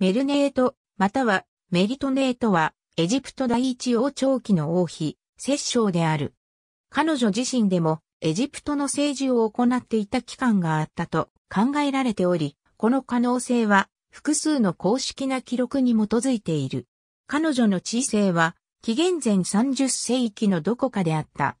メルネート、またはメリトネートは、エジプト第一王朝期の王妃、摂政である。彼女自身でも、エジプトの政治を行っていた期間があったと考えられており、この可能性は、複数の公式な記録に基づいている。彼女の知性は、紀元前30世紀のどこかであった。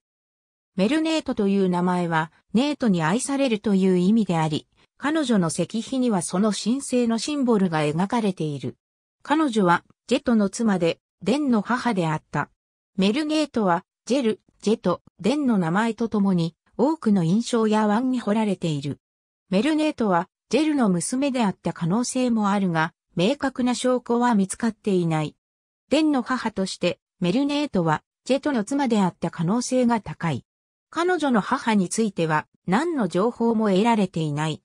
メルネートという名前は、ネートに愛されるという意味であり、彼女の石碑にはその神聖のシンボルが描かれている。彼女はジェトの妻で、デンの母であった。メルゲートは、ジェル、ジェト、デンの名前とともに、多くの印象や腕に彫られている。メルゲートは、ジェルの娘であった可能性もあるが、明確な証拠は見つかっていない。デンの母として、メルネートは、ジェトの妻であった可能性が高い。彼女の母については、何の情報も得られていない。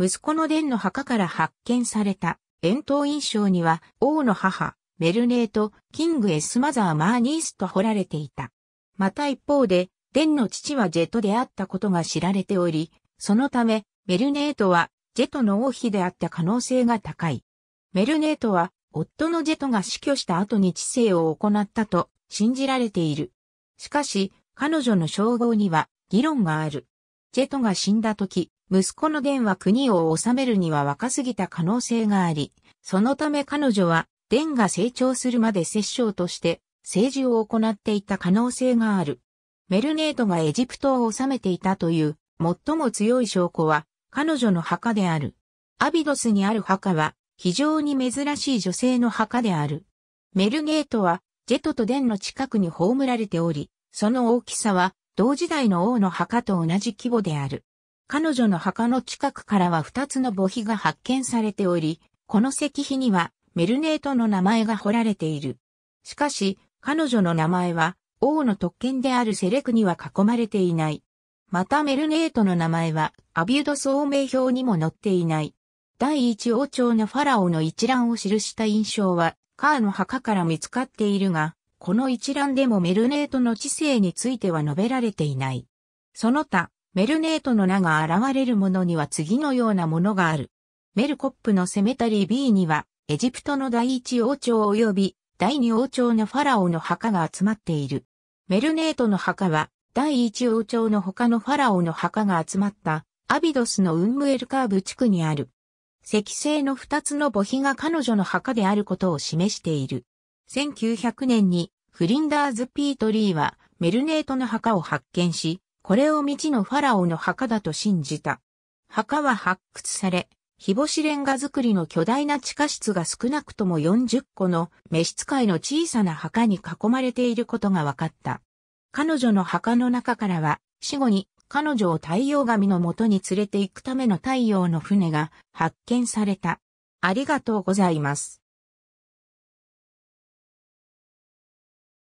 息子の殿の墓から発見された、円筒印章には、王の母、メルネート、キングエスマザーマーニースと掘られていた。また一方で、伝の父はジェトであったことが知られており、そのため、メルネートは、ジェトの王妃であった可能性が高い。メルネートは、夫のジェトが死去した後に知性を行ったと信じられている。しかし、彼女の称号には議論がある。ジェトが死んだ時、息子のンは国を治めるには若すぎた可能性があり、そのため彼女はンが成長するまで摂政として政治を行っていた可能性がある。メルネートがエジプトを治めていたという最も強い証拠は彼女の墓である。アビドスにある墓は非常に珍しい女性の墓である。メルネートはジェトとデンの近くに葬られており、その大きさは同時代の王の墓と同じ規模である。彼女の墓の近くからは二つの墓碑が発見されており、この石碑にはメルネートの名前が彫られている。しかし、彼女の名前は王の特権であるセレクには囲まれていない。またメルネートの名前はアビュド聡明表にも載っていない。第一王朝のファラオの一覧を記した印象はカーの墓から見つかっているが、この一覧でもメルネートの知性については述べられていない。その他、メルネートの名が現れるものには次のようなものがある。メルコップのセメタリー B には、エジプトの第一王朝及び第二王朝のファラオの墓が集まっている。メルネートの墓は、第一王朝の他のファラオの墓が集まった、アビドスのウンムエルカーブ地区にある。石製の二つの墓碑が彼女の墓であることを示している。1900年にフリンダーズ・ピートリーはメルネートの墓を発見し、これを未知のファラオの墓だと信じた。墓は発掘され、日干しレンガ造りの巨大な地下室が少なくとも40個の召使いの小さな墓に囲まれていることが分かった。彼女の墓の中からは、死後に彼女を太陽神のもとに連れて行くための太陽の船が発見された。ありがとうございます。